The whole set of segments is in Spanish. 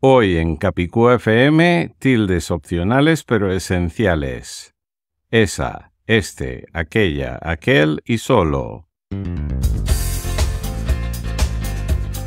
Hoy en Capicú FM, tildes opcionales pero esenciales. Esa, este, aquella, aquel y solo.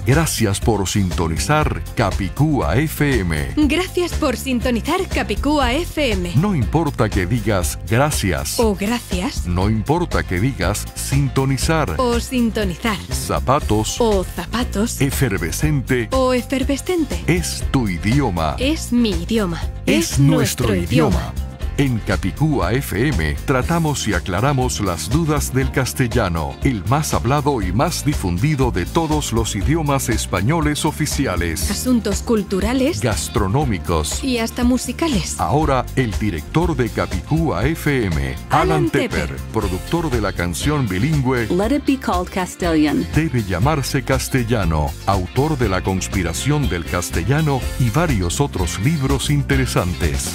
Gracias por sintonizar Capicúa FM. Gracias por sintonizar Capicúa FM. No importa que digas gracias. O gracias. No importa que digas sintonizar. O sintonizar. Zapatos. O zapatos. Efervescente. O efervescente. Es tu idioma. Es mi idioma. Es, nuestro, idioma. En Capicúa FM tratamos y aclaramos las dudas del castellano, el más hablado y más difundido de todos los idiomas españoles oficiales. Asuntos culturales, gastronómicos y hasta musicales. Ahora el director de Capicúa FM, Alan, Tepper, productor de la canción bilingüe Let It Be Called Castellan. Debe llamarse castellano, autor de La conspiración del castellano y varios otros libros interesantes.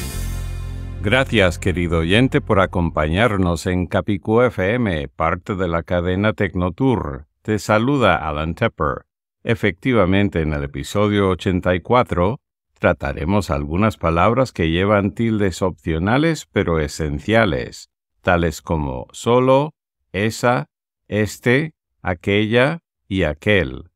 Gracias, querido oyente, por acompañarnos en Capicú FM, parte de la cadena Tecnotour. Te saluda Alan Tepper. Efectivamente, en el episodio 84 trataremos algunas palabras que llevan tildes opcionales pero esenciales, tales como solo, esa, este, aquella y aquel.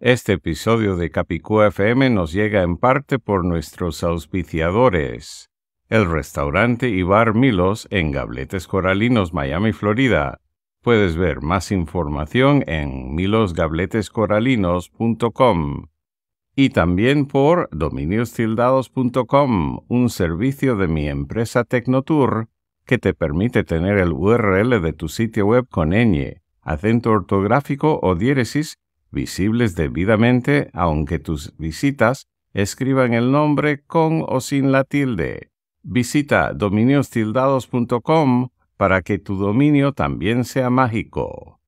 Este episodio de Capicú FM nos llega en parte por nuestros auspiciadores el restaurante y bar Milos en Gabletes Coralinos, Miami, Florida. Puedes ver más información en milosgabletescoralinos.com y también por dominiostildados.com, un servicio de mi empresa Tecnotour que te permite tener el URL de tu sitio web con ñ, acento ortográfico o diéresis visibles debidamente aunque tus visitas escriban el nombre con o sin la tilde. Visita dominiostildados.com para que tu dominio también sea mágico.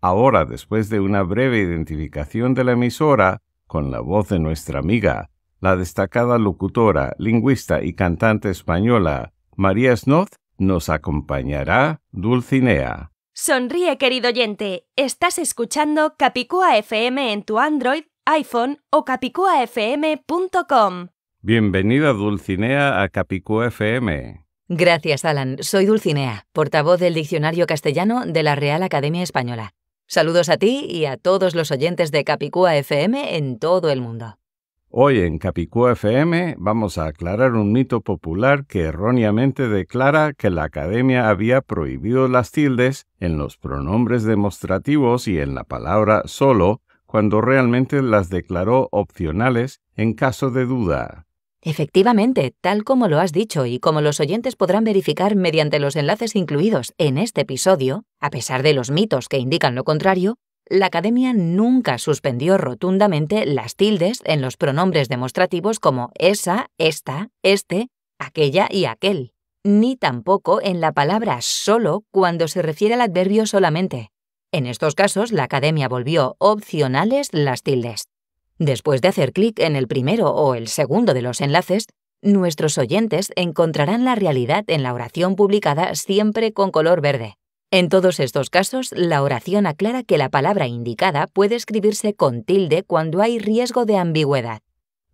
Ahora, después de una breve identificación de la emisora, con la voz de nuestra amiga, la destacada locutora, lingüista y cantante española, María Snoz nos acompañará Dulcinea. Sonríe, querido oyente. Estás escuchando Capicúa FM en tu Android, iPhone o capicuafm.com. Bienvenida, Dulcinea, a Capicúa FM. Gracias, Alan. Soy Dulcinea, portavoz del Diccionario Castellano de la Real Academia Española. Saludos a ti y a todos los oyentes de Capicúa FM en todo el mundo. Hoy en Capicúa FM vamos a aclarar un mito popular que erróneamente declara que la Academia había prohibido las tildes en los pronombres demostrativos y en la palabra solo, cuando realmente las declaró opcionales en caso de duda. Efectivamente, tal como lo has dicho y como los oyentes podrán verificar mediante los enlaces incluidos en este episodio, a pesar de los mitos que indican lo contrario, la Academia nunca suspendió rotundamente las tildes en los pronombres demostrativos como esa, esta, este, aquella y aquel, ni tampoco en la palabra solo cuando se refiere al adverbio solamente. En estos casos, la Academia volvió opcionales las tildes. Después de hacer clic en el primero o el segundo de los enlaces, nuestros oyentes encontrarán la realidad en la oración publicada siempre con color verde. En todos estos casos, la oración aclara que la palabra indicada puede escribirse con tilde cuando hay riesgo de ambigüedad.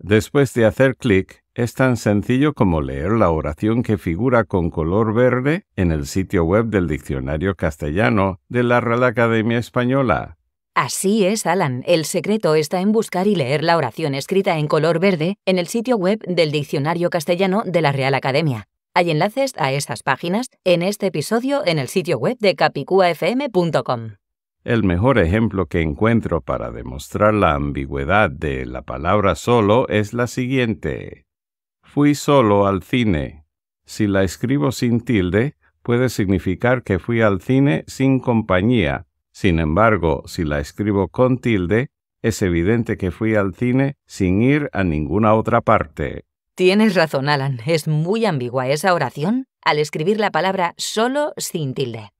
Después de hacer clic, es tan sencillo como leer la oración que figura con color verde en el sitio web del Diccionario Castellano de la Real Academia Española. Así es, Alan. El secreto está en buscar y leer la oración escrita en color verde en el sitio web del Diccionario Castellano de la Real Academia. Hay enlaces a esas páginas en este episodio en el sitio web de capicuafm.com. El mejor ejemplo que encuentro para demostrar la ambigüedad de la palabra solo es la siguiente. Fui solo al cine. Si la escribo sin tilde, puede significar que fui al cine sin compañía sin embargo, si la escribo con tilde, es evidente que fui al cine sin ir a ninguna otra parte. Tienes razón, Alan. Es muy ambigua esa oración al escribir la palabra solo sin tilde.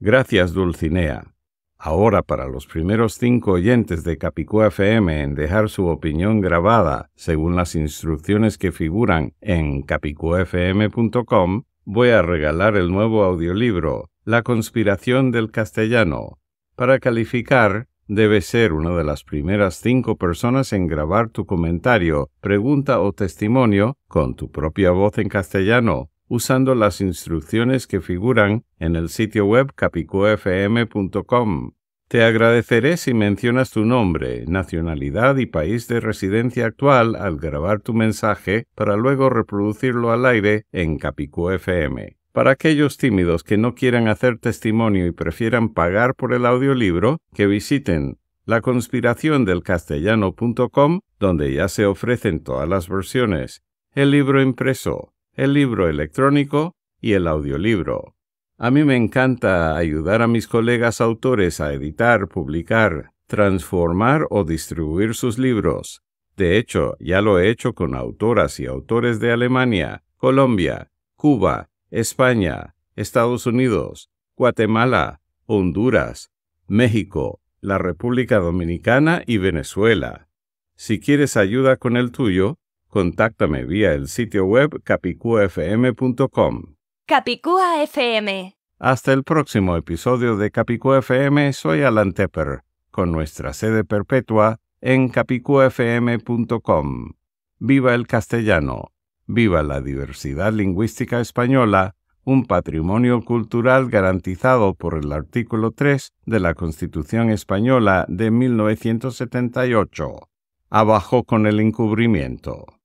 Gracias, Dulcinea. Ahora, para los primeros cinco oyentes de Capicú FM en dejar su opinión grabada según las instrucciones que figuran en capicufm.com, voy a regalar el nuevo audiolibro La conspiración del castellano para calificar, debes ser una de las primeras cinco personas en grabar tu comentario, pregunta o testimonio con tu propia voz en castellano, usando las instrucciones que figuran en el sitio web capicufm.com. Te agradeceré si mencionas tu nombre, nacionalidad y país de residencia actual al grabar tu mensaje para luego reproducirlo al aire en Capicú FM. Para aquellos tímidos que no quieran hacer testimonio y prefieran pagar por el audiolibro, que visiten laconspiraciondelcastellano.com, donde ya se ofrecen todas las versiones, el libro impreso, el libro electrónico y el audiolibro. A mí me encanta ayudar a mis colegas autores a editar, publicar, transformar o distribuir sus libros. De hecho, ya lo he hecho con autoras y autores de Alemania, Colombia, Cuba, España, Estados Unidos, Guatemala, Honduras, México, la República Dominicana y Venezuela. Si quieres ayuda con el tuyo, contáctame vía el sitio web capicuafm.com. Capicúa FM. Hasta el próximo episodio de CapicuaFM, FM, soy Alan Tepper, con nuestra sede perpetua en capicuafm.com. ¡Viva el castellano! Viva la diversidad lingüística española, un patrimonio cultural garantizado por el artículo 3 de la Constitución española de 1978. Abajo con el encubrimiento.